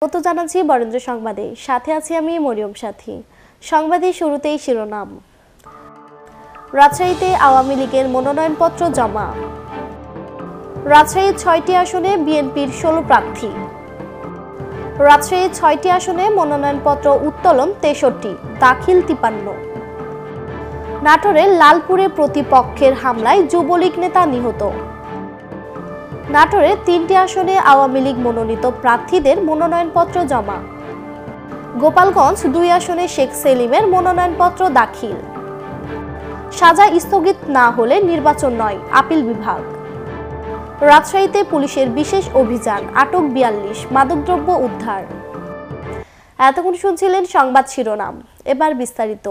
স্বাগত জানাচ্ছি বরেন্দ্র সংবাদে সাথে আছি আমি মরিয়ম সাথী সংবাদে শুরুতেই শিরোনাম রাজশাহীতে আওয়ামী লীগের মনোনয়নপত্র জমা রাজশাহীর ছয়টি আসনে বিএনপির ষোলো প্রার্থী রাজশাহীর ছয়টি আসনে মনোনয়নপত্র উত্তোলন তেষট্টি দাখিল তিপান্ন নাটোরের লালপুরে প্রতিপক্ষের হামলায় যুবলীগ নেতা নিহত নাটোরে তিনটি আসনে আওয়ামী লীগ মনোনীত প্রার্থীদের মনোনয়নপত্র জমা গোপালগঞ্জ দুই আসনে শেখ সেলিমের মনোনয়নপত্র দাখিল সাজা স্থগিত না হলে নির্বাচন নয় আপিল বিভাগ রাজশাহীতে পুলিশের বিশেষ অভিযান আটক বিয়াল্লিশ মাদকদ্রব্য উদ্ধার এতক্ষণ শুনছিলেন সংবাদ শিরোনাম এবার বিস্তারিত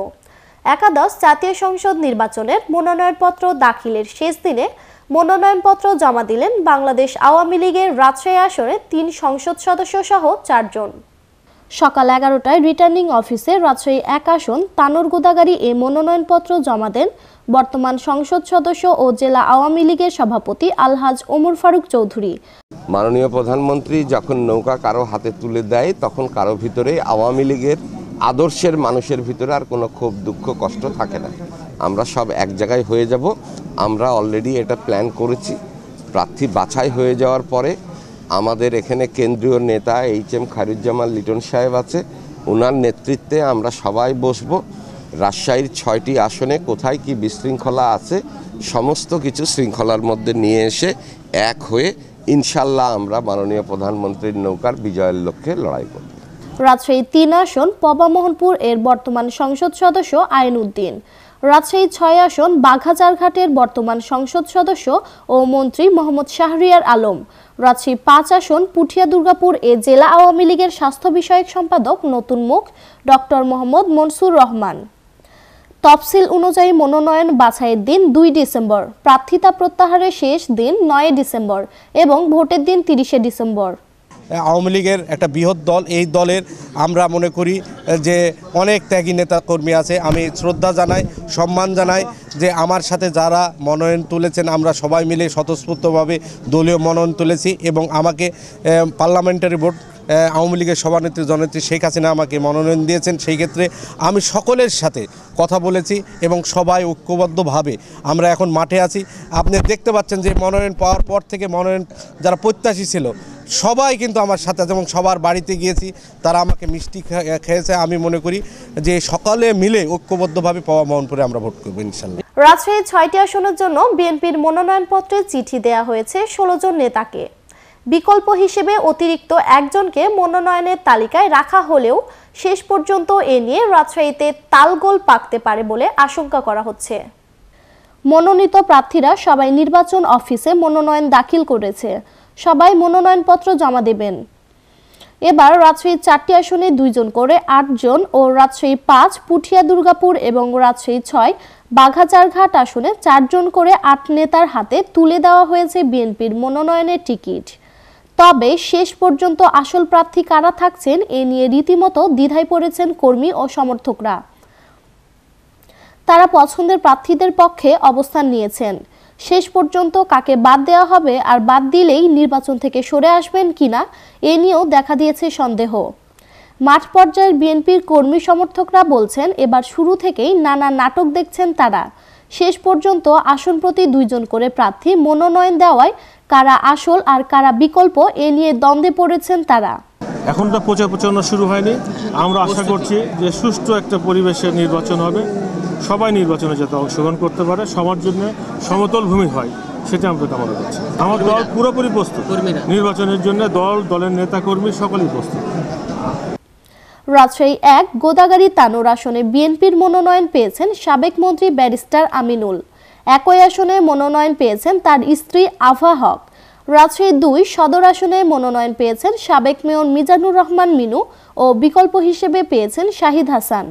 একাদশ জাতীয় সংসদ নির্বাচনের মনোনয়নপত্র দাখিলের শেষ দিনে মনোনয়নপত্র জমা দিলেন বাংলাদেশ আওয়ামী লীগের রাজশাহী আসরে তিন সংসদ সদস্য সহ চারজন সকাল এগারোটায় রিটার্নিং অফিসে রাজশাহী এক আসন তানোর গোদাগাড়ি এ মনোনয়নপত্র জমা দেন বর্তমান সংসদ সদস্য ও জেলা আওয়ামী লীগের সভাপতি আলহাজ ওমর ফারুক চৌধুরী মাননীয় প্রধানমন্ত্রী যখন নৌকা কারো হাতে তুলে দেয় তখন কারো ভিতরে আওয়ামী লীগের আদর্শের মানুষের ভিতরে আর কোনো খুব দুঃখ কষ্ট থাকে না আমরা সব এক জায়গায় হয়ে যাব আমরা অলরেডি এটা প্ল্যান করেছি প্রার্থী বাছাই হয়ে যাওয়ার পরে আমাদের এখানে কেন্দ্রীয় নেতা এইচ এম খারুজ্জামান লিটন সাহেব আছে ওনার নেতৃত্বে আমরা সবাই বসব রাজশাহীর ছয়টি আসনে কোথায় কি বিশৃঙ্খলা আছে সমস্ত কিছু শৃঙ্খলার মধ্যে নিয়ে এসে এক হয়ে ইনশাল্লাহ আমরা মাননীয় প্রধানমন্ত্রীর নৌকার বিজয়ের লক্ষ্যে লড়াই করব রাজশাহী তিন আসন পবামোহনপুর এর বর্তমান সংসদ সদস্য আইন উদ্দিন রাজশাহী ছয় আসন বাঘাচারঘাটের বর্তমান সংসদ সদস্য ও মন্ত্রী মোহাম্মদ শাহরিয়ার আলম রাজশাহী পাঁচ আসন পুঠিয়া দুর্গাপুর এ জেলা আওয়ামী লীগের স্বাস্থ্য বিষয়ক সম্পাদক নতুন মুখ ডক্টর মোহাম্মদ মনসুর রহমান তফসিল অনুযায়ী মনোনয়ন বাছাইয়ের দিন দুই ডিসেম্বর প্রার্থিতা প্রত্যাহারের শেষ দিন নয় ডিসেম্বর এবং ভোটের দিন তিরিশে ডিসেম্বর আওয়ামী লীগের একটা বৃহৎ দল এই দলের আমরা মনে করি যে অনেক ত্যাগী নেতা কর্মী আছে আমি শ্রদ্ধা জানাই সম্মান জানাই যে আমার সাথে যারা মনোনয়ন তুলেছেন আমরা সবাই মিলে স্বতঃস্ফূর্তভাবে দলীয় মনোনয়ন তুলেছি এবং আমাকে পার্লামেন্টারি বোর্ড আওয়ামী লীগের সভানেত্রী জননেত্রী শেখ হাসিনা আমাকে মনোনয়ন দিয়েছেন সেই ক্ষেত্রে আমি সকলের সাথে কথা বলেছি এবং সবাই ঐক্যবদ্ধভাবে আমরা এখন মাঠে আছি আপনি দেখতে পাচ্ছেন যে মনোনয়ন পাওয়ার পর থেকে মনোনয়ন যারা প্রত্যাশী ছিল সবাই কিন্তু আমার সাথে যেমন সবার বাড়িতে গিয়েছি তারা আমাকে মিষ্টি খেয়েছে আমি মনে করি যে সকালে মিলে ঐক্যবদ্ধভাবে পাওয়া মোহনপুরে আমরা ভোট করবো ইনশাল্লাহ রাজশাহী ছয়টি আসনের জন্য বিএনপির মনোনয়ন পত্রে চিঠি দেয়া হয়েছে ষোলো জন নেতাকে বিকল্প হিসেবে অতিরিক্ত একজনকে মনোনয়নের তালিকায় রাখা হলেও শেষ পর্যন্ত এ নিয়ে রাজশাহীতে তালগোল পাকতে পারে বলে আশঙ্কা করা হচ্ছে মনোনীত প্রার্থীরা সবাই নির্বাচন অফিসে মনোনয়ন দাখিল করেছে সবাই মনোনয়নপত্র জমা দেবেন এবার রাজশাহী চারটি আসনে দুইজন করে আটজন ও রাজশাহী পাঁচ পুঠিয়া দুর্গাপুর এবং রাজশাহী ছয় বাঘাচারঘাট আসনে চারজন করে আট নেতার হাতে তুলে দেওয়া হয়েছে বিএনপির মনোনয়নের টিকিট তবে শেষ পর্যন্ত আসল প্রার্থী কারা থাকছেন এ নিয়ে রীতিমতো দ্বিধায় পড়েছেন কর্মী ও সমর্থকরা তারা পছন্দের প্রার্থীদের পক্ষে অবস্থান নিয়েছেন শেষ পর্যন্ত কাকে বাদ দেওয়া হবে আর বাদ দিলেই নির্বাচন থেকে সরে আসবেন কিনা এ নিয়েও দেখা দিয়েছে সন্দেহ মাঠ পর্যায়ের বিএনপির কর্মী সমর্থকরা বলছেন এবার শুরু থেকেই নানা নাটক দেখছেন তারা শেষ পর্যন্ত আসন প্রতি দুইজন করে প্রার্থী মনোনয়ন দেওয়ায় কারা আসল আর কারা বিকল্প এ নিয়ে দ্বন্দ্বে পড়েছেন তারা এখন তো প্রচার প্রচারণা শুরু হয়নি আমরা আশা করছি যে সুষ্ঠু একটা পরিবেশে নির্বাচন হবে সবাই নির্বাচনে যাতে অংশগ্রহণ করতে পারে সবার জন্য সমতল ভূমি হয় সেটা আমরা কামনা করছি আমার দল পুরোপুরি প্রস্তুত নির্বাচনের জন্য দল দলের কর্মী সকলেই প্রস্তুত রাজশাহী এক গোদাগাড়ি তানোর আসনে বিএনপির মনোনয়ন পেয়েছেন সাবেক মন্ত্রী ব্যারিস্টার আমিনুল একই আসনে মনোনয়ন পেয়েছেন তার স্ত্রী আভা হক রাজশাহী দুই সদর আসনে মনোনয়ন পেয়েছেন সাবেক মেয়র মিজানুর রহমান মিনু ও বিকল্প হিসেবে পেয়েছেন শাহিদ হাসান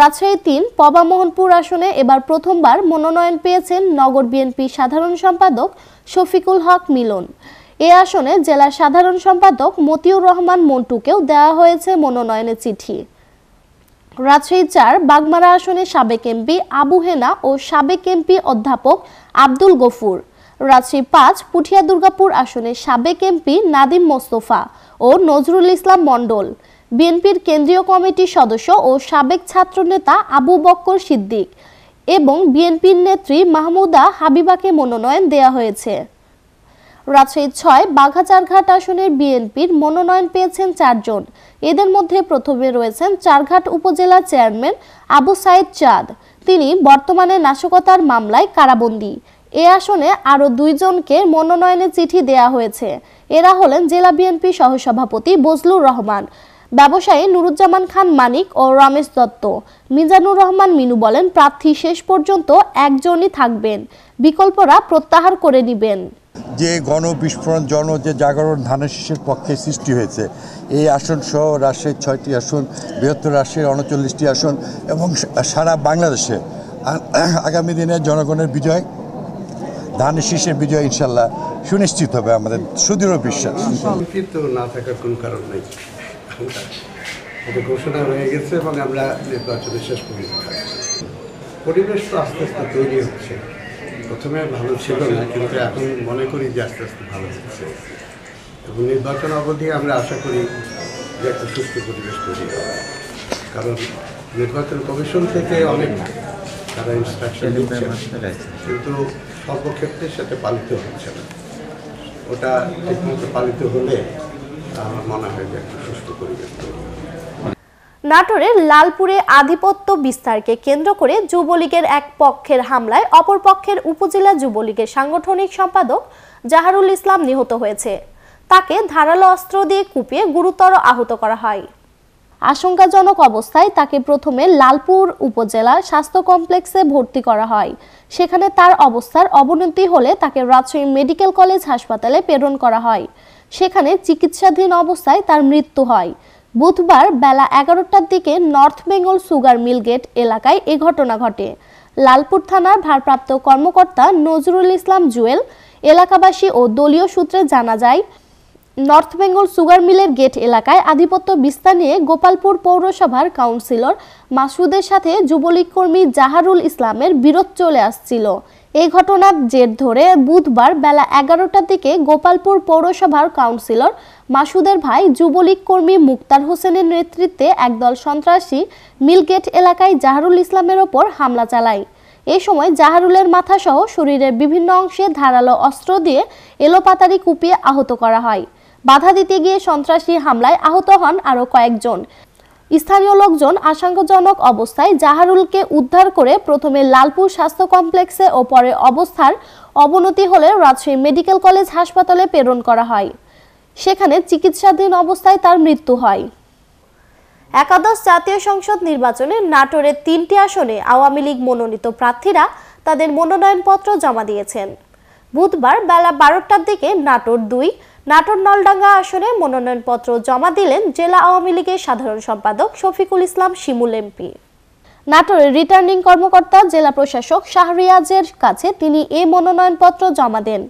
রাজশাহী তিন পবামোহনপুর আসনে এবার প্রথমবার মনোনয়ন পেয়েছেন নগর বিএনপি সাধারণ সম্পাদক শফিকুল হক মিলন এ আসনে জেলার সাধারণ সম্পাদক মতিউর রহমান মন্টুকেও দেওয়া হয়েছে মনোনয়নের চিঠি রাজশাহী চার বাগমারা আসনে সাবেক এমপি আবু হেনা ও সাবেক এমপি অধ্যাপক আব্দুল গফুর রাজশাহী পাঁচ পুঠিয়া দুর্গাপুর আসনে সাবেক এমপি নাদিম মোস্তফা ও নজরুল ইসলাম মণ্ডল বিএনপির কেন্দ্রীয় কমিটির সদস্য ও সাবেক ছাত্রনেতা আবু বক্কর সিদ্দিক এবং বিএনপির নেত্রী মাহমুদা হাবিবাকে মনোনয়ন দেয়া হয়েছে রাজশাহী ছয় বাঘাচারঘাট আসনের বিএনপির মনোনয়ন পেয়েছেন চারজন এদের মধ্যে প্রথমে রয়েছেন চারঘাট উপজেলা চেয়ারম্যান আবু সাইদ চাঁদ তিনি বর্তমানে নাশকতার মামলায় কারাবন্দী এ আসনে আরও দুইজনকে মনোনয়নের চিঠি দেয়া হয়েছে এরা হলেন জেলা বিএনপি সহসভাপতি বজলুর রহমান ব্যবসায়ী নুরুজ্জামান খান মানিক ও রমেশ দত্ত মিজানুর রহমান মিনু বলেন প্রার্থী শেষ পর্যন্ত একজনই থাকবেন বিকল্পরা প্রত্যাহার করে নেবেন যে গণ বিস্ফোরণ জন যে জাগরণ ধানের শীষের পক্ষে সৃষ্টি হয়েছে এই আসন সহ রাজশাহীর ছয়টি আসন বৃহত্তর রাজশাহীর উনচল্লিশটি আসন এবং সারা বাংলাদেশে আগামী দিনে জনগণের বিজয় ধানের শীষের বিজয় ইনশাল্লাহ সুনিশ্চিত হবে আমাদের সুদৃঢ় বিশ্বাস না থাকার কোনো কারণ নেই ওটা ঘোষণা হয়ে গেছে এবং আমরা নির্বাচনে শেষ করি পরিবেশ তো আস্তে আস্তে তৈরি হচ্ছে প্রথমে ভালো ছিল না কিন্তু এখন মনে করি যে আস্তে আস্তে ভালো হচ্ছে এবং নির্বাচন অবধি আমরা আশা করি যে একটা সুস্থ পরিবেশ তৈরি হবে কারণ নির্বাচন কমিশন থেকে অনেক তারা ইনস্ট্রাকশন কিন্তু সর্বক্ষেত্রে সেটা পালিত হচ্ছে না ওটা ঠিকমতো পালিত হলে নাটোরের লালপুরে আধিপত্য বিস্তারকে কেন্দ্র করে যুবলীগের এক পক্ষের হামলায় অপর পক্ষের উপজেলা যুবলীগের সাংগঠনিক সম্পাদক জাহারুল ইসলাম নিহত হয়েছে তাকে ধারালো অস্ত্র দিয়ে কুপিয়ে গুরুতর আহত করা হয় আশঙ্কাজনক অবস্থায় তাকে প্রথমে লালপুর উপজেলা স্বাস্থ্য কমপ্লেক্সে ভর্তি করা হয় সেখানে তার অবস্থার অবনতি হলে তাকে রাজশাহী মেডিকেল কলেজ হাসপাতালে প্রেরণ করা হয় সেখানে চিকিৎসাধীন অবস্থায় তার মৃত্যু হয় বুধবার বেলা এগারোটার দিকে North Bengal Sugar Mill gate এলাকায় এ ঘটনা ঘটে লালপুর থানার ভারপ্রাপ্ত কর্মকর্তা নজরুল ইসলাম জুয়েল এলাকাবাসী ও দলীয় সূত্রে জানা যায় নর্থ বেঙ্গল সুগার মিলের গেট এলাকায় আধিপত্য বিস্তার নিয়ে গোপালপুর পৌরসভার কাউন্সিলর মাসুদের সাথে যুবলীগ কর্মী জাহারুল ইসলামের বিরোধ চলে আসছিল এই ঘটনার জের ধরে বুধবার বেলা এগারোটার দিকে গোপালপুর পৌরসভার কাউন্সিলর মাসুদের ভাই যুবলীগ কর্মী মুক্তার হোসেনের নেতৃত্বে একদল সন্ত্রাসী মিলগেট এলাকায় জাহারুল ইসলামের ওপর হামলা চালায় এ সময় জাহারুলের মাথাসহ শরীরের বিভিন্ন অংশে ধারালো অস্ত্র দিয়ে এলোপাতারি কুপিয়ে আহত করা হয় বাধা দিতে গিয়ে সন্ত্রাসী হামলায় আহত হন আরও কয়েকজন স্থানীয় লোকজন আশঙ্কাজনক অবস্থায় জাহারুলকে উদ্ধার করে প্রথমে লালপুর স্বাস্থ্য কমপ্লেক্সে ও পরে অবস্থার অবনতি হলে রাজশাহী মেডিকেল কলেজ হাসপাতালে প্রেরণ করা হয় সেখানে চিকিৎসাধীন অবস্থায় তার মৃত্যু হয় একাদশ জাতীয় সংসদ নির্বাচনে নাটোরের তিনটি আসনে আওয়ামী লীগ মনোনীত প্রার্থীরা তাদের মনোনয়নপত্র জমা দিয়েছেন বুধবার বেলা বারোটার দিকে নাটোর দুই নাটোর নলডাঙ্গা আসনে মনোনয়নপত্র জমা দিলেন জেলা আওয়ামী লীগের সাধারণ সম্পাদক শফিকুল ইসলাম শিমুল এমপি নাটোরের রিটার্নিং কর্মকর্তা জেলা প্রশাসক শাহরিয়াজের কাছে তিনি এ মনোনয়নপত্র জমা দেন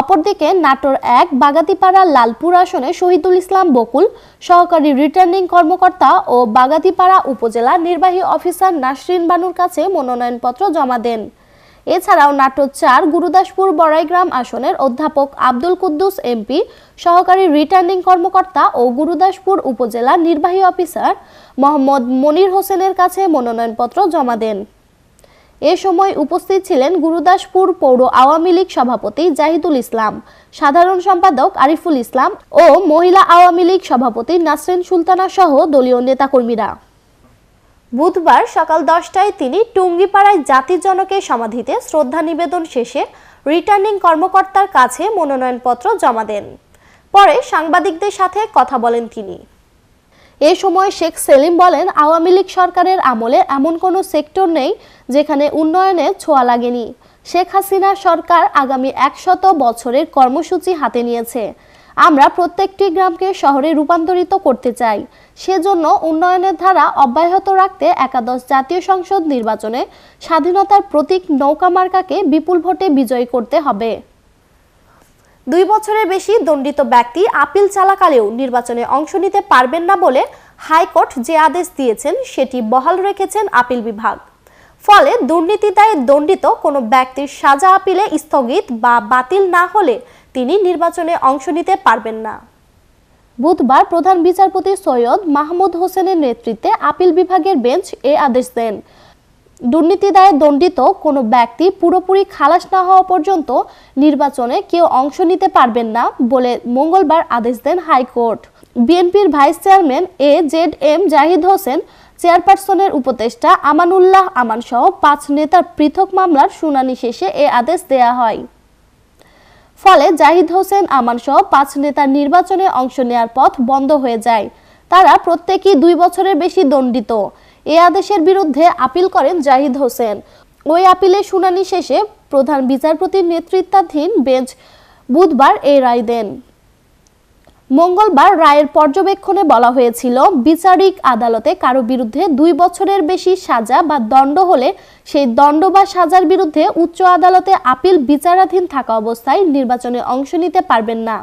অপরদিকে নাটোর এক বাগাতিপাড়া লালপুর আসনে শহীদুল ইসলাম বকুল সহকারী রিটার্নিং কর্মকর্তা ও বাগাতিপাড়া উপজেলা নির্বাহী অফিসার নাসরিন বানুর কাছে মনোনয়নপত্র জমা দেন এছাড়াও নাটক চার গুরুদাসপুর বড়াইগ্রাম আসনের অধ্যাপক আব্দুল কুদ্দুস এমপি সহকারী রিটার্নিং কর্মকর্তা ও গুরুদাসপুর উপজেলা নির্বাহী অফিসার মোহাম্মদ মনির হোসেনের কাছে মনোনয়নপত্র জমা দেন এ সময় উপস্থিত ছিলেন গুরুদাসপুর পৌর আওয়ামী লীগ সভাপতি জাহিদুল ইসলাম সাধারণ সম্পাদক আরিফুল ইসলাম ও মহিলা আওয়ামী লীগ সভাপতি নাসরিন সুলতানা সহ দলীয় নেতাকর্মীরা বুধবার সকাল দশটায় তিনি টুঙ্গিপাড়ায় জাতিজনকের সমাধিতে শ্রদ্ধা নিবেদন শেষে রিটার্নিং কর্মকর্তার কাছে মনোনয়নপত্র জমা দেন পরে সাংবাদিকদের সাথে কথা বলেন তিনি এ সময় শেখ সেলিম বলেন আওয়ামী লীগ সরকারের আমলে এমন কোনো সেক্টর নেই যেখানে উন্নয়নে ছোঁয়া লাগেনি শেখ হাসিনা সরকার আগামী একশত বছরের কর্মসূচি হাতে নিয়েছে আমরা প্রত্যেকটি গ্রামকে শহরে রূপান্তরিত করতে চাই সেজন্য উন্নয়নের ধারা অব্যাহত রাখতে একাদশ জাতীয় সংসদ নির্বাচনে স্বাধীনতার প্রতীক নৌকা মার্কাকে বিপুল ভোটে বিজয়ী করতে হবে দুই বছরের বেশি দণ্ডিত ব্যক্তি আপিল চালাকালেও নির্বাচনে অংশ নিতে পারবেন না বলে হাইকোর্ট যে আদেশ দিয়েছেন সেটি বহাল রেখেছেন আপিল বিভাগ ফলে দুর্নীতি দায়ে দণ্ডিত কোনো ব্যক্তির সাজা আপিলে স্থগিত বা বাতিল না হলে তিনি নির্বাচনে অংশ নিতে পারবেন না বুধবার প্রধান বিচারপতি সৈয়দ মাহমুদ হোসেনের নেতৃত্বে আপিল বিভাগের বেঞ্চ এ আদেশ দেন দুর্নীতি দায়ে দণ্ডিত কোনো ব্যক্তি পুরোপুরি খালাস না হওয়া পর্যন্ত নির্বাচনে কেউ অংশ নিতে পারবেন না বলে মঙ্গলবার আদেশ দেন হাইকোর্ট বিএনপির vice chairman A Z M Zahid Hossain চেয়ারপারসনের উপদেষ্টা আমানুল্লাহ আমানসহ পাঁচ নেতার পৃথক মামলার শুনানি শেষে এ আদেশ দেয়া হয় ফলে জাহিদ হোসেন আমান সহ পাঁচ নেতার নির্বাচনে অংশ নেয়ার পথ বন্ধ হয়ে যায় তারা প্রত্যেকেই দুই বছরের বেশি দণ্ডিত এ আদেশের বিরুদ্ধে আপিল করেন জাহিদ হোসেন ওই আপিলে শুনানি শেষে প্রধান বিচারপতির নেতৃত্বাধীন বেঞ্চ বুধবার এই রায় দেন মঙ্গলবার রায়ের পর্যবেক্ষণে বলা হয়েছিল বিচারিক আদালতে কারো বিরুদ্ধে দুই বছরের বেশি সাজা বা দণ্ড হলে সেই দণ্ড বা সাজার বিরুদ্ধে উচ্চ আদালতে আপিল বিচারাধীন থাকা অবস্থায় নির্বাচনে অংশ নিতে পারবেন না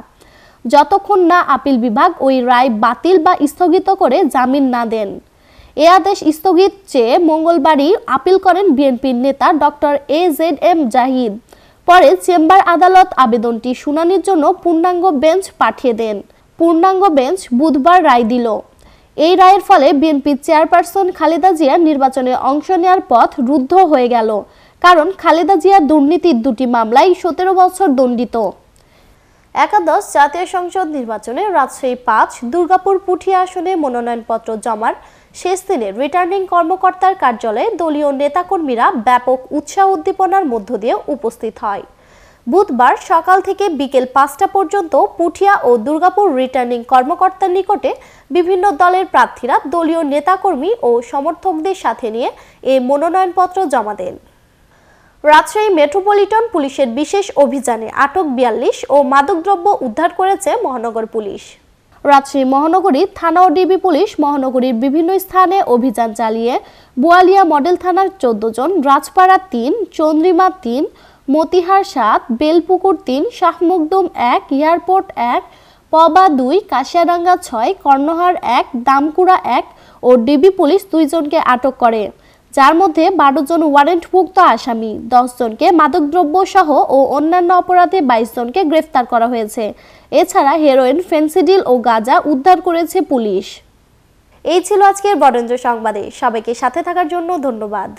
যতক্ষণ না আপিল বিভাগ ওই রায় বাতিল বা স্থগিত করে জামিন না দেন এ আদেশ স্থগিত চেয়ে মঙ্গলবারই আপিল করেন বিএনপির নেতা doctor A Z M Zahid পরে চেম্বার আদালত আবেদনটি শুনানির জন্য পূর্ণাঙ্গ বেঞ্চ পাঠিয়ে দেন পূর্ণাঙ্গ বেঞ্চ বুধবার রায় দিল এই রায়ের ফলে বিএনপি চেয়ারপারসন খালেদা জিয়া নির্বাচনে অংশ নেওয়ার পথ রুদ্ধ হয়ে গেল কারণ খালেদা জিয়া দুর্নীতির দুটি মামলায় সতেরো বছর দণ্ডিত একাদশ জাতীয় সংসদ নির্বাচনে রাজশাহী পাঁচ দুর্গাপুর পুঠিয়া আসনে মনোনয়নপত্র জমার শেষ দিনে রিটার্নিং কর্মকর্তার কার্যালয়ে দলীয় নেতাকর্মীরা ব্যাপক উৎসাহ উদ্দীপনার মধ্য দিয়ে উপস্থিত হয় বুধবার সকাল থেকে বিকেল পাঁচটা পর্যন্ত পুঠিয়া ও দুর্গাপুর রিটার্নিং কর্মকর্তার নিকটে বিভিন্ন দলের প্রার্থীরা দলীয় নেতাকর্মী ও সমর্থকদের সাথে নিয়ে এ মনোনয়নপত্র জমা দেন রাজশাহী মেট্রোপলিটন পুলিশের বিশেষ অভিযানে আটক বিয়াল্লিশ ও মাদকদ্রব্য উদ্ধার করেছে মহানগর পুলিশ রাজশাহী মহানগরীর থানা ও ডিবি পুলিশ মহানগরীর বিভিন্ন স্থানে অভিযান চালিয়ে বোয়ালিয়া মডেল থানার চোদ্দ জন রাজপাড়া তিন চন্দ্রিমা তিন মতিহার সাত বেলপুকুর তিন শাহমুকদম এক এয়ারপোর্ট এক পবা দুই কাশিয়াডাঙ্গা ছয় কর্ণহার এক দামকুড়া এক ও ডিবি পুলিশ দুইজনকে আটক করে যার মধ্যে বারো জন ওয়ারেন্টভুক্ত আসামি দশজনকে মাদকদ্রব্য সহ ও অন্যান্য অপরাধে বাইশ জনকে গ্রেফতার করা হয়েছে এছাড়া হেরোইন ফেন্সিডিল ও গাজা উদ্ধার করেছে পুলিশ এই ছিল আজকের বরেন্দ্র সংবাদে সবাইকে সাথে থাকার জন্য ধন্যবাদ